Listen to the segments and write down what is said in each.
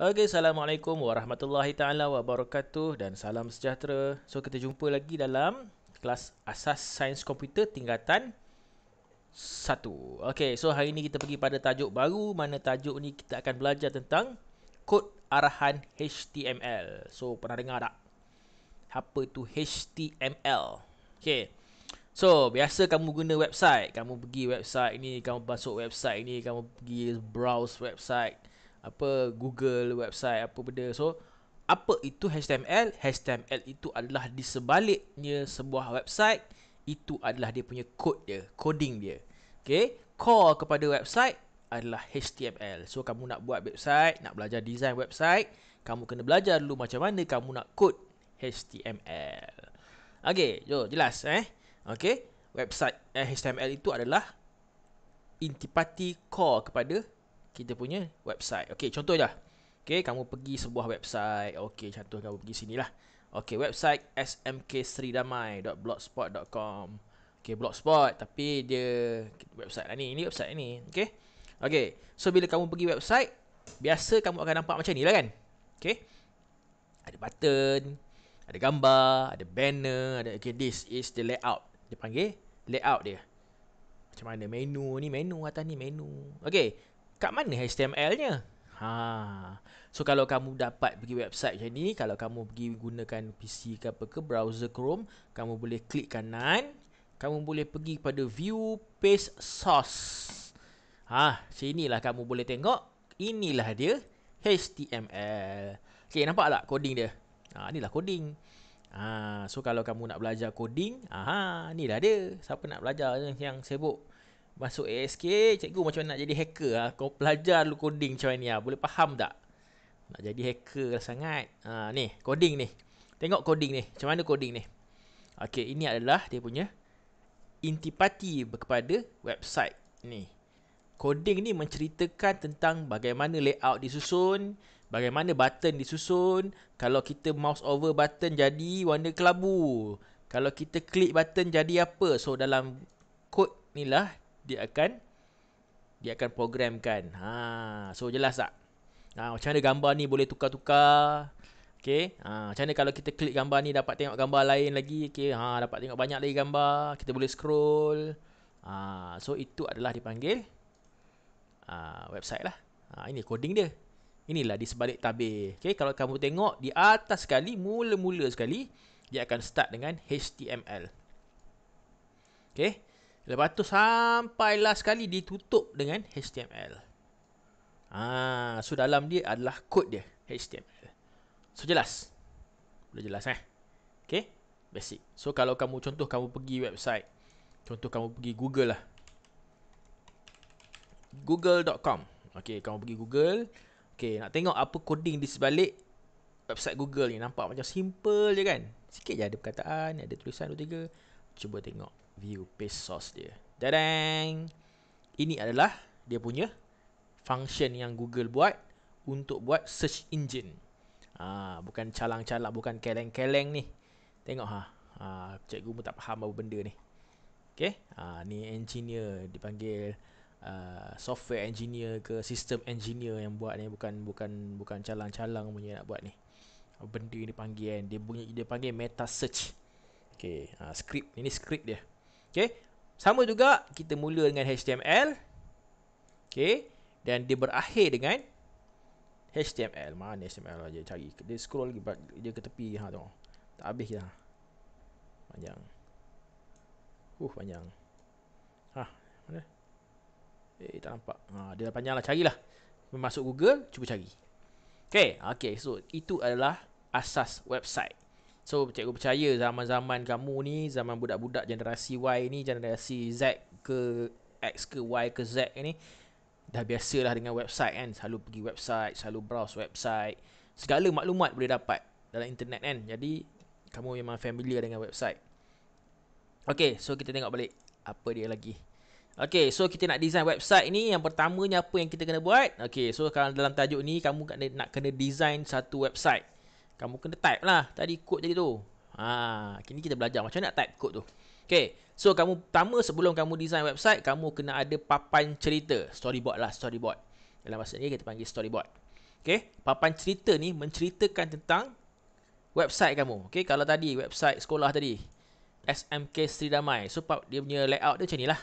Okay, Assalamualaikum warahmatullahi taala wabarakatuh dan salam sejahtera. So kita jumpa lagi dalam kelas asas sains komputer tingkatan 1. Okay, so hari ni kita pergi pada tajuk baru mana tajuk ni kita akan belajar tentang kod arahan HTML. So pernah dengar tak? Apa tu HTML? Okay, So, biasa kamu guna website. Kamu pergi website ni, kamu masuk website ni, kamu pergi browse website apa Google website apa benda so apa itu HTML HTML itu adalah di sebaliknya sebuah website itu adalah dia punya kod dia coding dia okey core kepada website adalah HTML so kamu nak buat website nak belajar design website kamu kena belajar dulu macam mana kamu nak kod HTML okey jo jelas eh okey website eh, HTML itu adalah intipati core kepada kita punya website. Okey, contoh je. Okey, kamu pergi sebuah website. Okey, contoh kamu pergi sinilah. Okey, website smkseridamai.blogspot.com. Okey, blogspot tapi dia website lah ni. Ini website ni. Okey. Okey. So bila kamu pergi website, biasa kamu akan nampak macam ni lah kan. Okey. Ada button, ada gambar, ada banner, ada okay, this is the layout. Dia panggil layout dia. Macam mana menu ni, menu atas ni, menu. Okey kat mana HTML-nya? Ha. So kalau kamu dapat pergi website macam ni, kalau kamu pergi gunakan PC ke apa ke browser Chrome, kamu boleh klik kanan, kamu boleh pergi pada view page source. Ha, lah kamu boleh tengok, inilah dia HTML. Okey, nampak tak coding dia? Ha, inilah coding. Ha, so kalau kamu nak belajar coding, aha, inilah dia. Siapa nak belajar yang, yang sibuk Masuk ASK Cikgu macam nak jadi hacker ha? Kau pelajar dulu coding macam ni ha? Boleh faham tak? Nak jadi hacker lah sangat ha, Ni coding ni Tengok coding ni Macam mana coding ni Okay ini adalah dia punya Intipati kepada website ni Coding ni menceritakan tentang bagaimana layout disusun Bagaimana button disusun Kalau kita mouse over button jadi warna kelabu Kalau kita klik button jadi apa So dalam kod ni lah dia akan dia akan programkan. Ha, so jelas tak? Ha, macam mana gambar ni boleh tukar-tukar? Okay. Ha, macam mana kalau kita klik gambar ni dapat tengok gambar lain lagi? Okay. Ha, dapat tengok banyak lagi gambar. Kita boleh scroll. Ha, so itu adalah dipanggil ha, website lah. Ha, ini coding dia. Inilah di sebalik tabir. Okay. Kalau kamu tengok di atas sekali, mula-mula sekali, dia akan start dengan HTML. Okay. Lepas tu sampai last sekali ditutup dengan HTML. Ah, ha, so dalam dia adalah kod dia HTML. So jelas. Boleh jelas eh. Okay. Basic. So kalau kamu contoh kamu pergi website. Contoh kamu pergi Google lah. Google.com Okay, kamu pergi Google. Okay, nak tengok apa coding di sebalik website Google ni. Nampak macam simple je kan. Sikit je ada perkataan, ada tulisan dua tiga. Cuba tengok view paste source dia. Dadang. Ini adalah dia punya function yang Google buat untuk buat search engine. Ah, bukan calang-calang, bukan keleng-keleng ni. Tengok ha. Ah, cikgu pun tak faham apa benda ni. Okey. Ah, ha, ni engineer dipanggil Uh, software engineer ke system engineer yang buat ni bukan bukan bukan calang-calang punya nak buat ni. Benda ni panggil kan dia punya dia panggil meta search. Okey, uh, script ini script dia. Uh, Okay. Sama juga kita mula dengan HTML. Okay. Dan dia berakhir dengan HTML. Mana HTML aja lah cari. Dia scroll lagi. Dia ke tepi. Ha, tengok. Tak habis kita. Lah. Panjang. Uh, panjang. Ha, mana? Eh, tak nampak. Ha, dia dah panjang lah. Carilah. Masuk Google, cuba cari. Okay, okay. So, itu adalah asas website. So cikgu percaya zaman-zaman kamu ni Zaman budak-budak generasi Y ni Generasi Z ke X ke Y ke Z ni Dah biasa lah dengan website kan Selalu pergi website Selalu browse website Segala maklumat boleh dapat Dalam internet kan Jadi Kamu memang familiar dengan website Okay so kita tengok balik Apa dia lagi Okay so kita nak design website ni Yang pertamanya apa yang kita kena buat Okay so kalau dalam tajuk ni Kamu nak kena design satu website kamu kena type lah tadi kod tadi tu. Ha, kini kita belajar macam nak type kod tu. Okay, so kamu pertama sebelum kamu design website, kamu kena ada papan cerita. Storyboard lah, storyboard. Dalam masa ni kita panggil storyboard. Okay, papan cerita ni menceritakan tentang website kamu. Okay, kalau tadi website sekolah tadi. SMK Sri Damai. So, dia punya layout dia macam ni lah.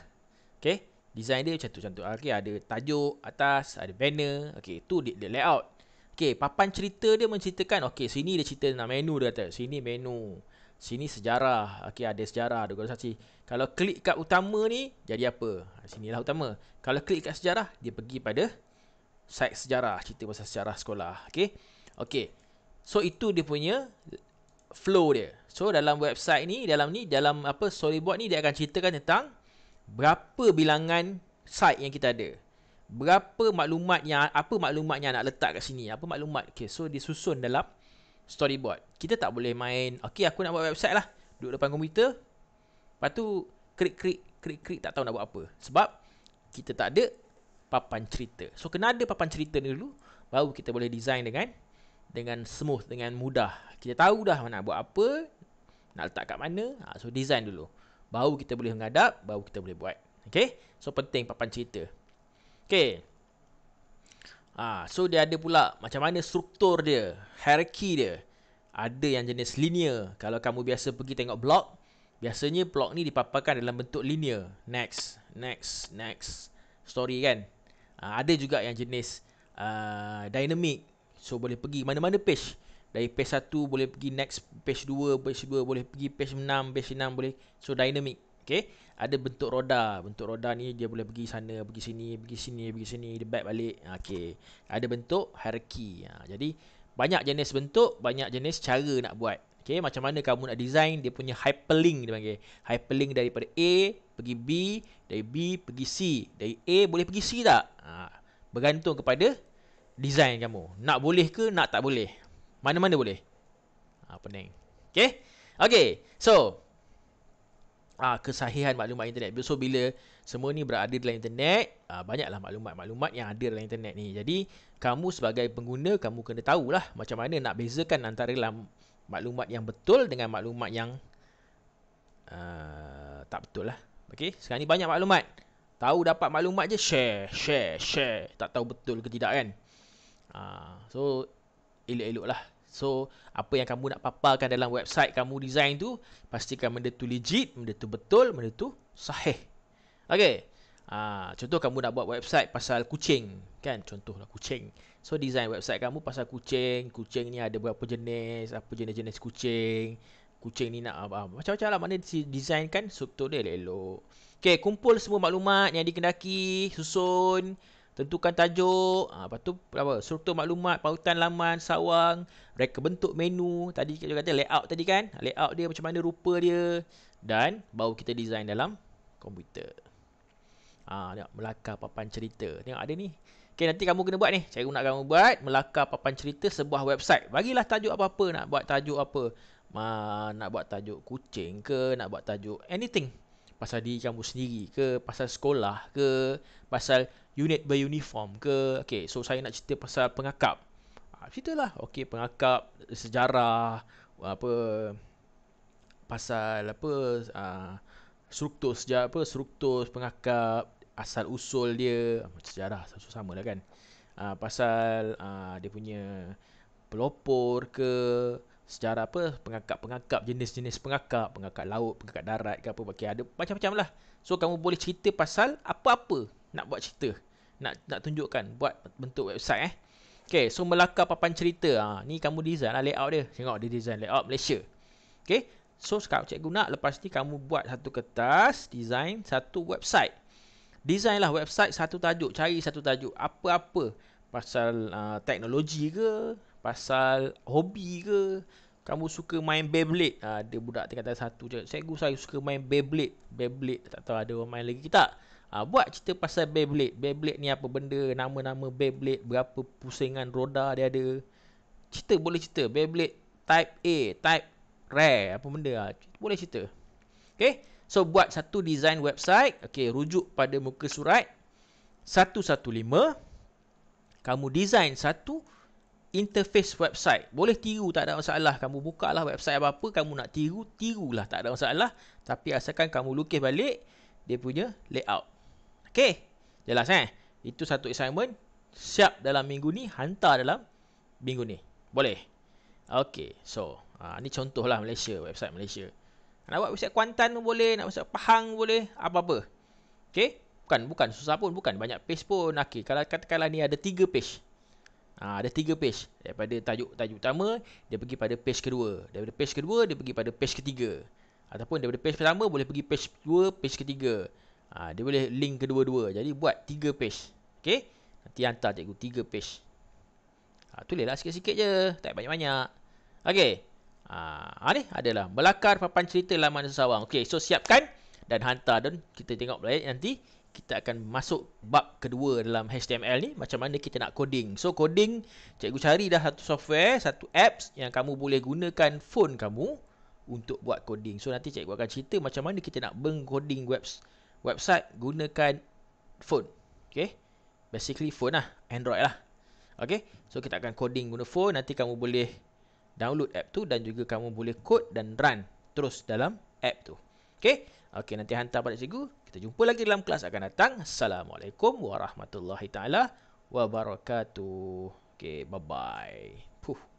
Okay, design dia macam tu. Macam tu. Okay, ada tajuk atas, ada banner. Okay, itu dia, dia layout. Okey, papan cerita dia menceritakan okey, sini dia cerita nak menu dia kata. Sini menu. Sini sejarah. Okey, ada sejarah, ada organisasi. Kalau klik kat utama ni, jadi apa? Ha, sinilah utama. Kalau klik kat sejarah, dia pergi pada side sejarah, cerita pasal sejarah sekolah. Okey. Okey. So itu dia punya flow dia. So dalam website ni, dalam ni, dalam apa storyboard ni dia akan ceritakan tentang berapa bilangan site yang kita ada berapa maklumat yang apa maklumat yang nak letak kat sini apa maklumat okey so dia susun dalam storyboard kita tak boleh main okey aku nak buat website lah duduk depan komputer lepas tu klik klik klik klik tak tahu nak buat apa sebab kita tak ada papan cerita so kena ada papan cerita ni dulu baru kita boleh design dengan dengan smooth dengan mudah kita tahu dah nak buat apa nak letak kat mana ha, so design dulu baru kita boleh menghadap baru kita boleh buat okey so penting papan cerita Okay. Ha, ah, so dia ada pula macam mana struktur dia, hierarchy dia. Ada yang jenis linear. Kalau kamu biasa pergi tengok blok, biasanya blok ni dipaparkan dalam bentuk linear. Next, next, next. Story kan? Ha, ada juga yang jenis uh, dynamic. So boleh pergi mana-mana page. Dari page 1 boleh pergi next page 2, page 2 boleh pergi page 6, page 6 boleh. So dynamic. Okay. Ada bentuk roda. Bentuk roda ni dia boleh pergi sana, pergi sini, pergi sini, pergi sini. Dia back balik. Ha, okay. Ada bentuk hierarchy. Ha, jadi, banyak jenis bentuk, banyak jenis cara nak buat. Okay. Macam mana kamu nak design, dia punya hyperlink dia panggil. Hyperlink daripada A pergi B, dari B pergi C. Dari A boleh pergi C tak? Ha, bergantung kepada design kamu. Nak boleh ke, nak tak boleh. Mana-mana boleh. Ha, pening. Okay. Okay. So, uh, kesahihan maklumat internet. So bila semua ni berada dalam internet, uh, banyaklah maklumat-maklumat yang ada dalam internet ni. Jadi kamu sebagai pengguna kamu kena tahulah macam mana nak bezakan antara maklumat yang betul dengan maklumat yang uh, tak betul lah. Okey, sekarang ni banyak maklumat. Tahu dapat maklumat je share, share, share. Tak tahu betul ke tidak kan? Uh, so elok-elok lah So, apa yang kamu nak paparkan dalam website kamu design tu, pastikan benda tu legit, benda tu betul, benda tu sahih. Okay. Ha, ah, contoh kamu nak buat website pasal kucing. Kan? contoh lah kucing. So, design website kamu pasal kucing. Kucing ni ada berapa jenis, apa jenis-jenis kucing. Kucing ni nak apa ah, ah, Macam-macam lah. Mana design kan struktur dia elok-elok. Okay, kumpul semua maklumat yang dikendaki. Susun tentukan tajuk, ha, lepas tu apa, struktur maklumat, pautan laman, sawang, reka bentuk menu, tadi kita kata layout tadi kan, layout dia macam mana rupa dia, dan baru kita design dalam komputer. Ha, tengok, melaka papan cerita, tengok ada ni. Okay, nanti kamu kena buat ni, Saya nak kamu buat, melaka papan cerita sebuah website. Bagilah tajuk apa-apa, nak buat tajuk apa. Ma, nak buat tajuk kucing ke, nak buat tajuk anything pasal diri kamu sendiri ke pasal sekolah ke pasal unit beruniform ke okey so saya nak cerita pasal pengakap ha, ah, ceritalah okey pengakap sejarah apa pasal apa ha, struktur sejarah apa struktur pengakap asal usul dia sejarah sama samalah kan ha, pasal ha, dia punya pelopor ke secara apa pengakap-pengakap jenis-jenis pengakap pengakap laut pengakap darat ke apa okay, ada macam-macam lah so kamu boleh cerita pasal apa-apa nak buat cerita nak nak tunjukkan buat bentuk website eh Okay, so Melaka Papan Cerita. Ha, ni kamu design lah layout dia. Tengok dia design layout Malaysia. Okay, so sekarang cikgu nak lepas ni kamu buat satu kertas, design satu website. Design lah website satu tajuk. Cari satu tajuk. Apa-apa pasal uh, teknologi ke pasal hobi ke kamu suka main Beyblade uh, ada budak tingkatan satu je cikgu saya suka main Beyblade Beyblade tak tahu ada orang main lagi ke tak uh, ah, buat cerita pasal Beyblade Beyblade ni apa benda nama-nama Beyblade berapa pusingan roda dia ada cerita boleh cerita Beyblade type A type rare apa benda uh, boleh cerita Okay, so buat satu design website Okay, rujuk pada muka surat 115 kamu design satu interface website. Boleh tiru tak ada masalah. Kamu buka lah website apa-apa. Kamu nak tiru, tirulah tak ada masalah. Tapi asalkan kamu lukis balik dia punya layout. Okey. Jelas eh? Itu satu assignment. Siap dalam minggu ni. Hantar dalam minggu ni. Boleh? Okey. So, ha, ni contohlah Malaysia. Website Malaysia. Nak buat website Kuantan pun boleh. Nak website Pahang pun boleh. Apa-apa. Okey bukan bukan susah pun bukan banyak page pun okey kalau katakanlah ni ada 3 page ha, ada tiga page daripada tajuk tajuk utama dia pergi pada page kedua daripada page kedua dia pergi pada page ketiga ataupun daripada page pertama boleh pergi page kedua page ketiga ha, dia boleh link kedua-dua jadi buat tiga page okey nanti hantar cikgu tiga page ha, tulislah sikit-sikit je tak banyak-banyak okey ha, ha, ni adalah melakar papan cerita laman sesawang okey so siapkan dan hantar dan kita tengok balik nanti kita akan masuk bab kedua dalam HTML ni macam mana kita nak coding. So coding cikgu cari dah satu software, satu apps yang kamu boleh gunakan phone kamu untuk buat coding. So nanti cikgu akan cerita macam mana kita nak mengcoding webs website gunakan phone. Okay. Basically phone lah, Android lah. Okay. So kita akan coding guna phone, nanti kamu boleh download app tu dan juga kamu boleh code dan run terus dalam app tu. Okay. Okay, nanti hantar pada cikgu. Kita jumpa lagi dalam kelas akan datang. Assalamualaikum warahmatullahi taala wabarakatuh. Okay, bye-bye.